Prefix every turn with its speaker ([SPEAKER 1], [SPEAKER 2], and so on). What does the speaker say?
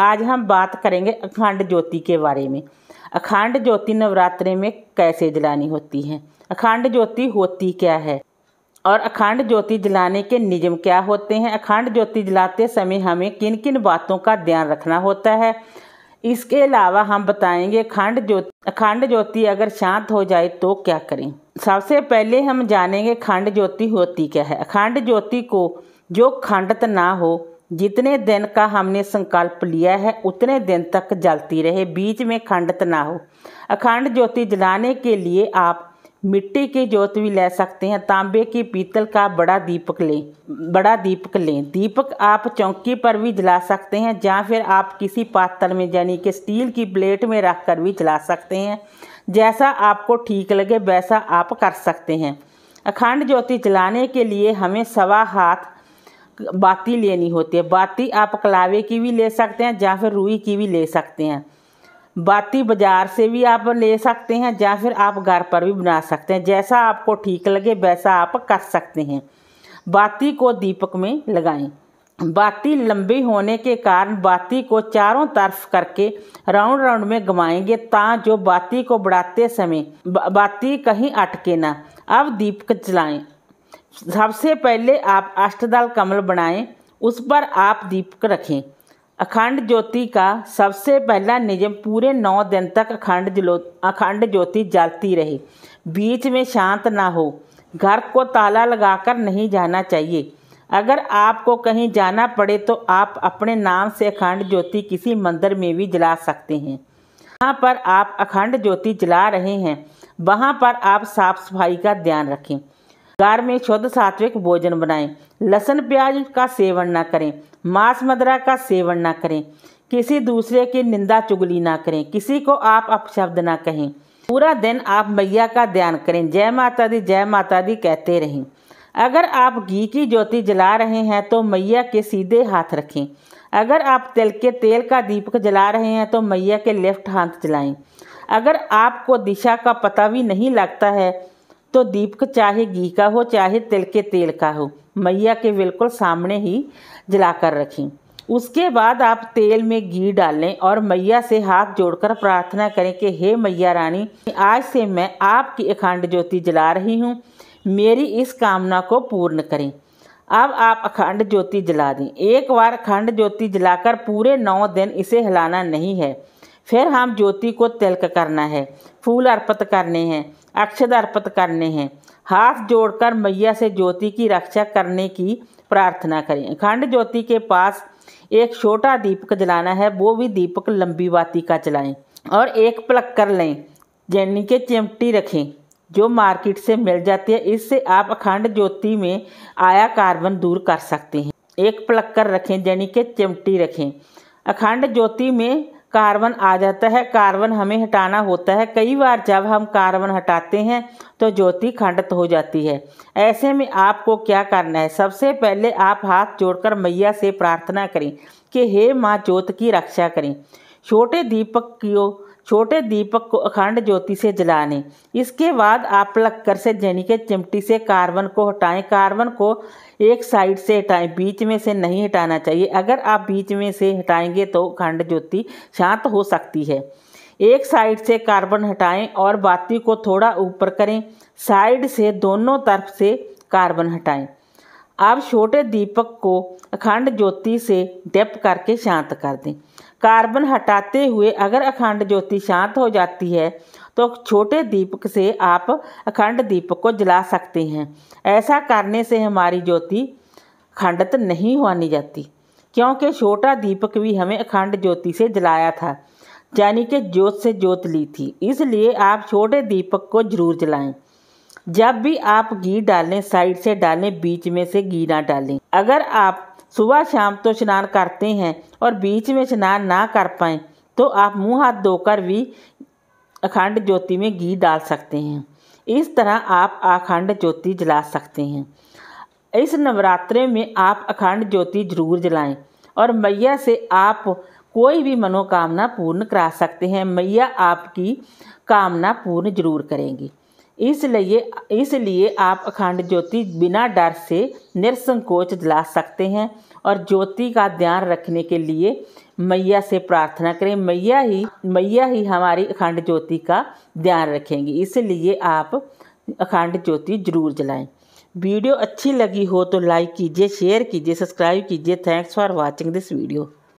[SPEAKER 1] आज हम बात करेंगे अखंड ज्योति के बारे में अखंड ज्योति नवरात्रे में कैसे जलानी होती है अखंड ज्योति होती क्या है और अखंड ज्योति जलाने के नियम क्या होते हैं अखंड ज्योति जलाते समय हमें किन किन बातों का ध्यान रखना होता है इसके अलावा हम बताएंगे अखंड ज्योति अखंड ज्योति अगर शांत हो जाए तो क्या करें सबसे पहले हम जानेंगे खंड ज्योति होती क्या है अखंड ज्योति को जो खंडित ना हो जितने दिन का हमने संकल्प लिया है उतने दिन तक जलती रहे बीच में खंडित ना हो अखंड ज्योति जलाने के लिए आप मिट्टी की ज्योत भी ले सकते हैं तांबे की पीतल का बड़ा दीपक लें बड़ा दीपक लें दीपक आप चौकी पर भी जला सकते हैं या फिर आप किसी पात्र में यानी कि स्टील की प्लेट में रख कर भी जला सकते हैं जैसा आपको ठीक लगे वैसा आप कर सकते हैं अखंड ज्योति जलाने के लिए हमें सवा हाथ बाती लेनी होती है बाती आप कलावे की भी ले सकते हैं या फिर रुई की भी ले सकते हैं बाती बाज़ार से भी आप ले सकते हैं या फिर आप घर पर भी बना सकते हैं जैसा आपको ठीक लगे वैसा आप कर सकते हैं बाती को दीपक में लगाएं बाती लंबी होने के कारण बाती को चारों तरफ करके राउंड राउंड में घुमाएंगे ता जो बाती को बढ़ाते समय बाती कहीं अटके ना अब दीपक जलाएं सबसे पहले आप अष्टदल कमल बनाएं उस पर आप दीपक रखें अखंड ज्योति का सबसे पहला निजम पूरे नौ दिन तक अखंड जलो अखंड ज्योति जलती रहे बीच में शांत ना हो घर को ताला लगाकर नहीं जाना चाहिए अगर आपको कहीं जाना पड़े तो आप अपने नाम से अखंड ज्योति किसी मंदिर में भी जला सकते हैं जहाँ पर आप अखंड ज्योति जला रहे हैं वहाँ पर आप साफ सफाई का ध्यान रखें कार में शुद्ध सात्विक भोजन बनाएं लहसुन प्याज का सेवन ना करें मांस मदरा का सेवन ना करें किसी दूसरे की निंदा चुगली ना करें किसी को आप अपशब्द ना कहें पूरा दिन आप मैया का ध्यान करें जय माता दी जय माता दी कहते रहें अगर आप घी की ज्योति जला रहे हैं तो मैया के सीधे हाथ रखें अगर आप तिल के तेल का दीपक जला रहे हैं तो मैया के लेफ्ट हाथ जलाएं अगर आपको दिशा का पता भी नहीं लगता है तो दीपक चाहे घी का हो चाहे तिल के तेल का हो मैया के बिल्कुल सामने ही जला कर रखें उसके बाद आप तेल में घी डालें और मैया से हाथ जोड़कर प्रार्थना करें कि हे मैया रानी आज से मैं आपकी अखंड ज्योति जला रही हूँ मेरी इस कामना को पूर्ण करें अब आप अखंड ज्योति जला दें एक बार अखंड ज्योति जलाकर पूरे नौ दिन इसे हिलाना नहीं है फिर हम ज्योति को तिलक करना है फूल अर्पित करने हैं अक्षत अर्पित करने हैं हाथ जोड़कर मैया से ज्योति की रक्षा करने की प्रार्थना करें खंड ज्योति के पास एक छोटा दीपक जलाना है वो भी दीपक लंबी बाती का जलाएं और एक प्लक्कर लें जैनी के चिमटी रखें जो मार्केट से मिल जाती है इससे आप अखंड ज्योति में आया कार्बन दूर कर सकते हैं एक प्लक्कर रखें यानी के चिमटी रखें अखंड ज्योति में कार्बन आ जाता है कार्बन हमें हटाना होता है कई बार जब हम कार्बन हटाते हैं तो ज्योति खंडित हो जाती है ऐसे में आपको क्या करना है सबसे पहले आप हाथ जोड़कर मैया से प्रार्थना करें कि हे माँ ज्योत की रक्षा करें छोटे दीपक की छोटे दीपक को अखंड ज्योति से जलाने इसके बाद आप लक्कर से जनी के चिमटी से कार्बन को हटाएं कार्बन को एक साइड से हटाएं बीच में से नहीं हटाना चाहिए अगर आप बीच में से हटाएंगे तो अखंड ज्योति शांत हो सकती है एक साइड से कार्बन हटाएं और बाती को थोड़ा ऊपर करें साइड से दोनों तरफ से कार्बन हटाएं आप छोटे दीपक को अखंड ज्योति से डेप करके शांत कर दें कार्बन हटाते हुए अगर अखंड ज्योति शांत हो जाती है तो छोटे दीपक से आप अखंड दीपक को जला सकते हैं ऐसा करने से हमारी ज्योति खंडित नहीं होनी जाती क्योंकि छोटा दीपक भी हमें अखंड ज्योति से जलाया था यानी कि ज्योत से ज्योत ली थी इसलिए आप छोटे दीपक को जरूर जलाएं जब भी आप घी डालें साइड से डालें बीच में से घी ना डालें अगर आप सुबह शाम तो स्नान करते हैं और बीच में स्नान ना कर पाएँ तो आप मुंह हाथ धोकर भी अखंड ज्योति में घी डाल सकते हैं इस तरह आप अखंड ज्योति जला सकते हैं इस नवरात्रे में आप अखंड ज्योति जरूर जलाएं और मैया से आप कोई भी मनोकामना पूर्ण करा सकते हैं मैया आपकी कामना पूर्ण जरूर करेंगी इसलिए इसलिए आप अखंड ज्योति बिना डर से निरसंकोच जला सकते हैं और ज्योति का ध्यान रखने के लिए मैया से प्रार्थना करें मैया ही मैया ही हमारी अखंड ज्योति का ध्यान रखेंगी इसलिए आप अखंड ज्योति जरूर जलाएं वीडियो अच्छी लगी हो तो लाइक कीजिए शेयर कीजिए सब्सक्राइब कीजिए thanks for watching this video